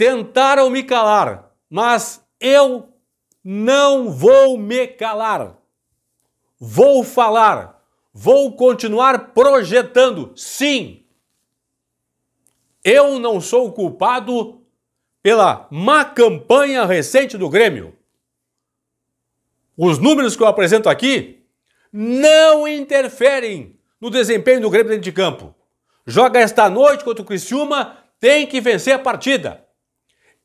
Tentaram me calar, mas eu não vou me calar. Vou falar, vou continuar projetando. Sim, eu não sou culpado pela má campanha recente do Grêmio. Os números que eu apresento aqui não interferem no desempenho do Grêmio dentro de campo. Joga esta noite contra o Criciúma, tem que vencer a partida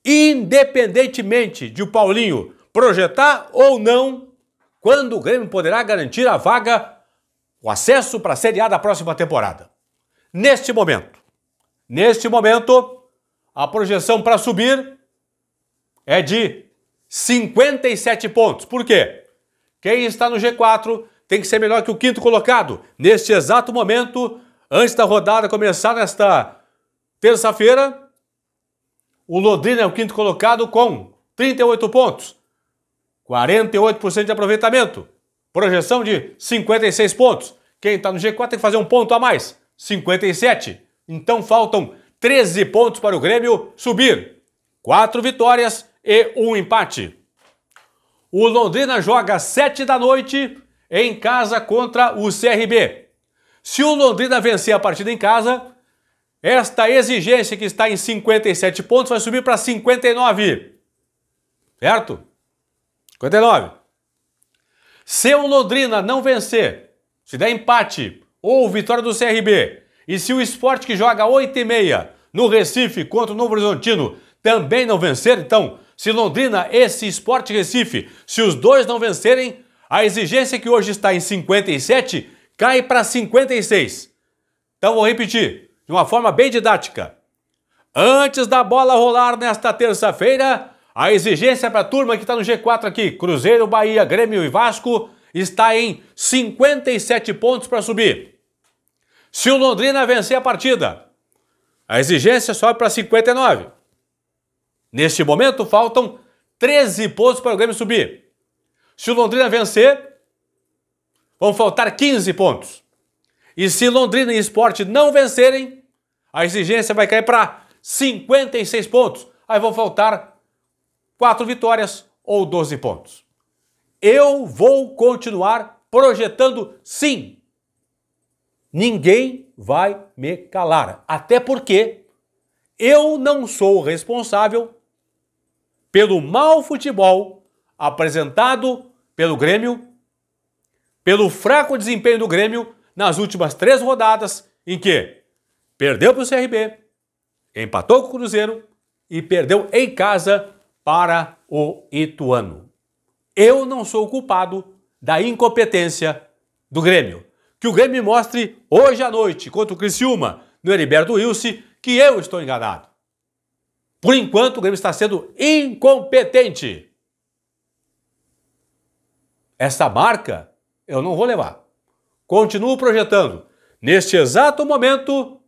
independentemente de o Paulinho projetar ou não, quando o Grêmio poderá garantir a vaga, o acesso para a Série A da próxima temporada. Neste momento, neste momento, a projeção para subir é de 57 pontos. Por quê? Quem está no G4 tem que ser melhor que o quinto colocado. Neste exato momento, antes da rodada começar nesta terça-feira, o Londrina é o quinto colocado com 38 pontos, 48% de aproveitamento, projeção de 56 pontos. Quem está no G4 tem que fazer um ponto a mais, 57. Então faltam 13 pontos para o Grêmio subir. 4 vitórias e um empate. O Londrina joga às 7 da noite em casa contra o CRB. Se o Londrina vencer a partida em casa, esta exigência que está em 57 pontos vai subir para 59. Certo? 59. Se o Londrina não vencer, se der empate ou vitória do CRB, e se o esporte que joga 8 e meia no Recife contra o Novo Horizontino também não vencer, então, se Londrina, esse esporte Recife, se os dois não vencerem, a exigência que hoje está em 57 cai para 56. Então vou repetir de uma forma bem didática. Antes da bola rolar nesta terça-feira, a exigência para a turma que está no G4 aqui, Cruzeiro, Bahia, Grêmio e Vasco, está em 57 pontos para subir. Se o Londrina vencer a partida, a exigência sobe para 59. Neste momento, faltam 13 pontos para o Grêmio subir. Se o Londrina vencer, vão faltar 15 pontos. E se Londrina e Esporte não vencerem, a exigência vai cair para 56 pontos. Aí vão faltar 4 vitórias ou 12 pontos. Eu vou continuar projetando sim. Ninguém vai me calar. Até porque eu não sou responsável pelo mau futebol apresentado pelo Grêmio, pelo fraco desempenho do Grêmio nas últimas três rodadas, em que perdeu para o CRB, empatou com o Cruzeiro e perdeu em casa para o Ituano. Eu não sou o culpado da incompetência do Grêmio. Que o Grêmio mostre hoje à noite contra o Criciúma, no Heriberto Wilson, que eu estou enganado. Por enquanto, o Grêmio está sendo incompetente. Essa marca eu não vou levar. Continuo projetando. Neste exato momento,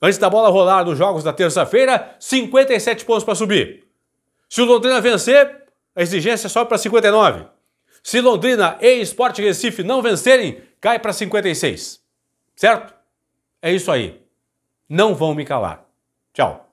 antes da bola rolar nos jogos da terça-feira, 57 pontos para subir. Se o Londrina vencer, a exigência sobe para 59. Se Londrina e Sport Recife não vencerem, cai para 56. Certo? É isso aí. Não vão me calar. Tchau.